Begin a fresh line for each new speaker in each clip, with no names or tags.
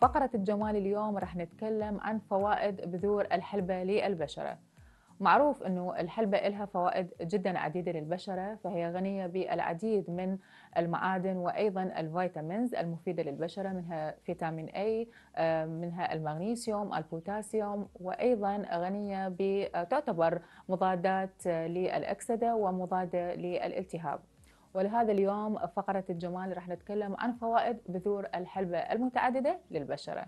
فقرة الجمال اليوم راح نتكلم عن فوائد بذور الحلبة للبشرة معروف أنه الحلبة إلها فوائد جدا عديدة للبشرة فهي غنية بالعديد من المعادن وأيضا الفيتامينز المفيدة للبشرة منها فيتامين أي منها المغنيسيوم البوتاسيوم وأيضا غنية تعتبر مضادات للأكسدة ومضادة للالتهاب ولهذا اليوم فقرة الجمال راح نتكلم عن فوائد بذور الحلبة المتعددة للبشرة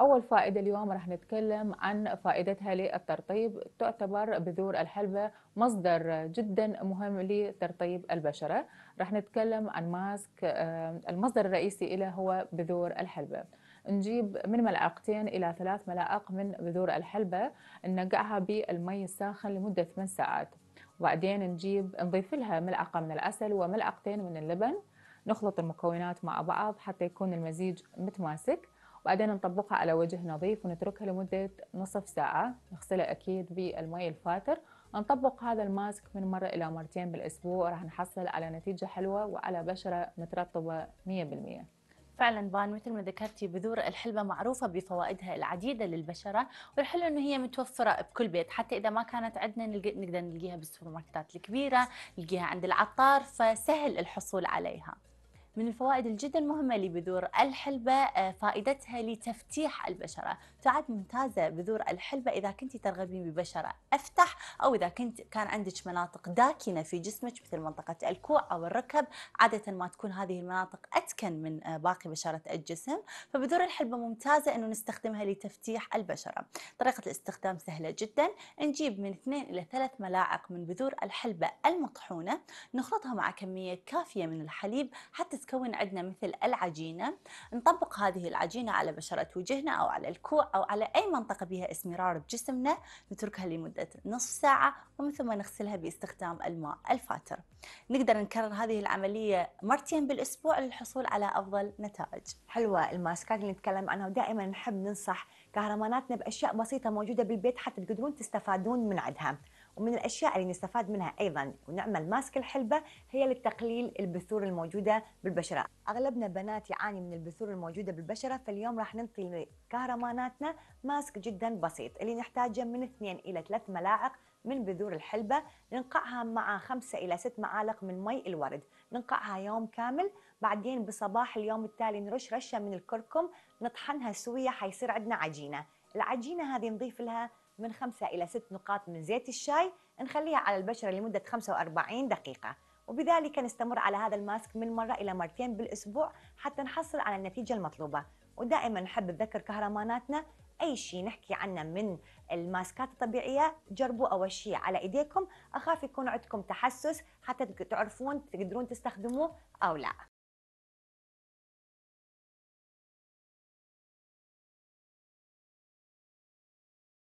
أول فائدة اليوم راح نتكلم عن فائدتها للترطيب تعتبر بذور الحلبة مصدر جدا مهم لترطيب البشرة راح نتكلم عن ماسك المصدر الرئيسي له هو بذور الحلبة نجيب من ملعقتين إلى ثلاث ملاعق من بذور الحلبة ننقعها بالمي الساخن لمدة 8 ساعات وبعدين نجيب نضيف لها ملعقة من العسل وملعقتين من اللبن نخلط المكونات مع بعض حتى يكون المزيج متماسك وبعدين نطبقها على وجه نظيف ونتركها لمدة نصف ساعة نغسلها أكيد بالماء الفاتر نطبق هذا الماسك من مرة إلى مرتين بالأسبوع راح نحصل على نتيجة حلوة وعلى بشرة مترطبة 100%
فعلا بان مثل ما ذكرتي بذور الحلبة معروفة بفوائدها العديدة للبشرة والحلو انه هي متوفرة بكل بيت حتى اذا ما كانت عندنا نقدر نلقيها بالسوبر ماركتات الكبيرة نلقيها عند العطار فسهل الحصول عليها من الفوائد الجدا مهمة لبذور الحلبة آه، فائدتها لتفتيح البشرة تعد ممتازة بذور الحلبة إذا كنت ترغبين ببشرة أفتح أو إذا كنت كان عندك مناطق داكنة في جسمك مثل منطقة الكوع أو الركب عادة ما تكون هذه المناطق أتكن من آه، باقي بشرة الجسم فبذور الحلبة ممتازة أنه نستخدمها لتفتيح البشرة طريقة الاستخدام سهلة جدا نجيب من 2 إلى 3 ملاعق من بذور الحلبة المطحونة نخلطها مع كمية كافية من الحليب حتى نتكون عندنا مثل العجينة نطبق هذه العجينة على بشرة وجهنا أو على الكوع أو على أي منطقة بها اسمرار بجسمنا نتركها لمدة نصف ساعة ومن ثم نغسلها باستخدام الماء الفاتر نقدر
نكرر هذه العملية مرتين بالأسبوع للحصول على أفضل نتائج حلوة الماسكات اللي نتكلم عنها ودائما نحب ننصح كهرماناتنا بأشياء بسيطة موجودة بالبيت حتى تقدرون تستفادون من عدها ومن الأشياء اللي نستفاد منها أيضا ونعمل ماسك الحلبة هي لتقليل البثور الموجودة بالبشرة أغلبنا بنات يعاني من البثور الموجودة بالبشرة فاليوم راح ننطي لكهرماناتنا ماسك جدا بسيط اللي نحتاجه من 2 إلى 3 ملاعق من بذور الحلبة ننقعها مع خمسة إلى ست معالق من مي الورد ننقعها يوم كامل بعدين بصباح اليوم التالي نرش رشة من الكركم نطحنها سوية حيصير عندنا عجينة العجينه هذه نضيف لها من خمسة إلى ست نقاط من زيت الشاي نخليها على البشرة لمدة 45 دقيقة وبذلك نستمر على هذا الماسك من مرة إلى مرتين بالأسبوع حتى نحصل على النتيجة المطلوبة ودائما نحب نذكر كهرماناتنا أي شيء نحكي عنه من الماسكات الطبيعية جربوا أول شيء على إيديكم أخاف يكون عندكم تحسس حتى تعرفون
تقدرون تستخدموه أو لا